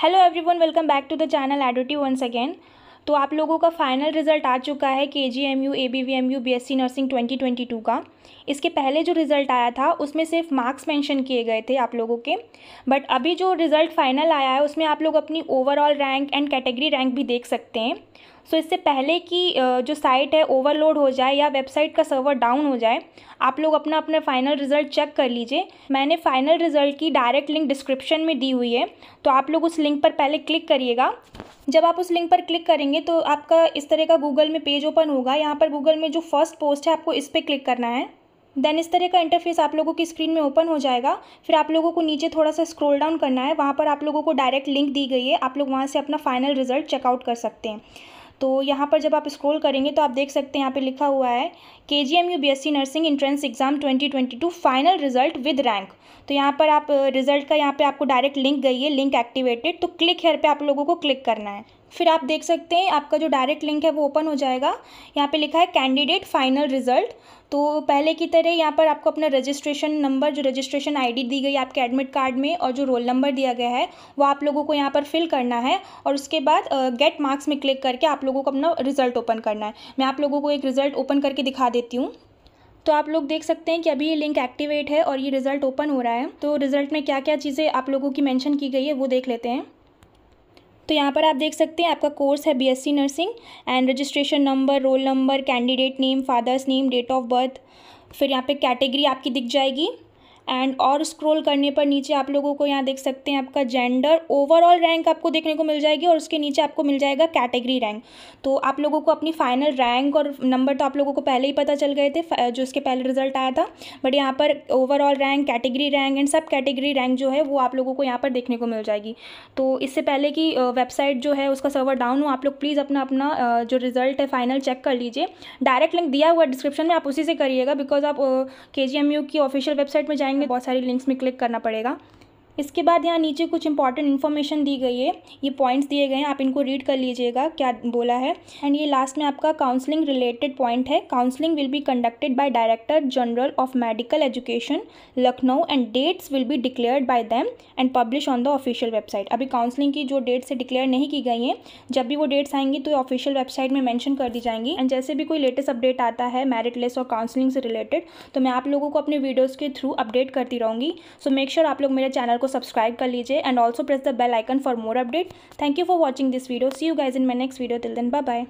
hello everyone welcome back to the channel एडोटी once again तो आप लोगों का फाइनल रिजल्ट आ चुका है K G M U A B V M U B S C nursing twenty twenty two का इसके पहले जो रिज़ल्ट आया था उसमें सिर्फ मार्क्स मेंशन किए गए थे आप लोगों के बट अभी जो रिज़ल्ट फाइनल आया है उसमें आप लोग अपनी overall rank and category rank भी देख सकते हैं सो इससे पहले कि जो साइट है ओवरलोड हो जाए या वेबसाइट का सर्वर डाउन हो जाए आप लोग अपना अपना फाइनल रिजल्ट चेक कर लीजिए मैंने फाइनल रिजल्ट की डायरेक्ट लिंक डिस्क्रिप्शन में दी हुई है तो आप लोग उस लिंक पर पहले क्लिक करिएगा जब आप उस लिंक पर क्लिक करेंगे तो आपका इस तरह का गूगल में पेज ओपन होगा यहाँ पर गूगल में जो फर्स्ट पोस्ट है आपको इस पर क्लिक करना है देन इस तरह का इंटरफेस आप लोगों की स्क्रीन में ओपन हो जाएगा फिर आप लोगों को नीचे थोड़ा सा स्क्रॉल डाउन करना है वहाँ पर आप लोगों को डायरेक्ट लिंक दी गई है आप लोग वहाँ से अपना फाइनल रिजल्ट चेकआउट कर सकते हैं तो यहाँ पर जब आप स्क्रॉल करेंगे तो आप देख सकते हैं यहाँ पे लिखा हुआ है K G M U B S C nursing entrance exam twenty twenty two final result with rank तो यहाँ पर आप रिजल्ट का यहाँ पे आपको डायरेक्ट लिंक गई है लिंक एक्टिवेटेड तो क्लिक हेयर पे आप लोगों को क्लिक करना है फिर आप देख सकते हैं आपका जो डायरेक्ट लिंक है वो ओपन हो जाएगा यहाँ पे लिखा है कैंडिडेट फाइनल रिजल्ट तो पहले की तरह यहाँ पर आपको अपना रजिस्ट्रेशन नंबर जो रजिस्ट्रेशन आईडी दी गई आपके एडमिट कार्ड में और जो रोल नंबर दिया गया है वो आप लोगों को यहाँ पर फिल करना है और उसके बाद गेट मार्क्स में क्लिक करके आप लोगों को अपना रिजल्ट ओपन करना है मैं आप लोगों को एक रिज़ल्ट ओपन करके दिखा देती हूँ तो आप लोग देख सकते हैं कि अभी ये लिंक एक्टिवेट है और ये रिज़ल्ट ओपन हो रहा है तो रिज़ल्ट में क्या क्या चीज़ें आप लोगों की मैंशन की गई है वो देख लेते हैं तो यहाँ पर आप देख सकते हैं आपका कोर्स है BSc nursing and registration number roll number candidate name father's name date of birth फिर यहाँ पे कैटेगरी आपकी दिख जाएगी एंड और स्क्रॉल करने पर नीचे आप लोगों को यहाँ देख सकते हैं आपका जेंडर ओवरऑल रैंक आपको देखने को मिल जाएगी और उसके नीचे आपको मिल जाएगा कैटेगरी रैंक तो आप लोगों को अपनी फाइनल रैंक और नंबर तो आप लोगों को पहले ही पता चल गए थे जो उसके पहले रिजल्ट आया था बट यहाँ पर overall rank category rank and sub category rank जो है वो आप लोगों को यहाँ पर देखने को मिल जाएगी तो इससे पहले कि वेबसाइट जो है उसका सर्वर डाउन हो आप लोग प्लीज़ अपना अपना जो रिजल्ट है फाइनल चेक कर लीजिए डायरेक्ट लिंक दिया हुआ डिस्क्रिप्शन में आप उसी से करिएगा बिकॉज आप के जी एम यू की ऑफिशियल वेबसाइट में जाएंगे जाएंगे बहुत सारी लिंक्स में क्लिक करना पड़ेगा इसके बाद यहाँ नीचे कुछ इंपॉर्टेंट इन्फॉर्मेशन दी गई है ये पॉइंट्स दिए गए हैं आप इनको रीड कर लीजिएगा क्या बोला है एंड ये लास्ट में आपका काउंसलिंग रिलेटेड पॉइंट है counselling will be conducted by director general of medical education Lucknow and dates will be declared by them and publish on the official website अभी काउंसलिंग की जो डेट्स है डिक्लेयर नहीं की गई हैं जब भी वो डेट्स आएंगी तो ऑफिशियल वेबसाइट में मैंशन कर दी जाएंगी एंड जैसे भी कोई लेटेस्ट अपडेट आता है मेरिट लिस्ट और काउंसलिंग से रिलेटेड तो मैं आप लोगों को अपने वीडियोज़ के थ्रू अपडेट करती रहूँगी सो मेक श्योर आप लोग मेरे चैनल को को सब्सक्राइब कर लीजिए and also press the bell icon for more update thank you for watching this video see you guys in my next video till then bye bye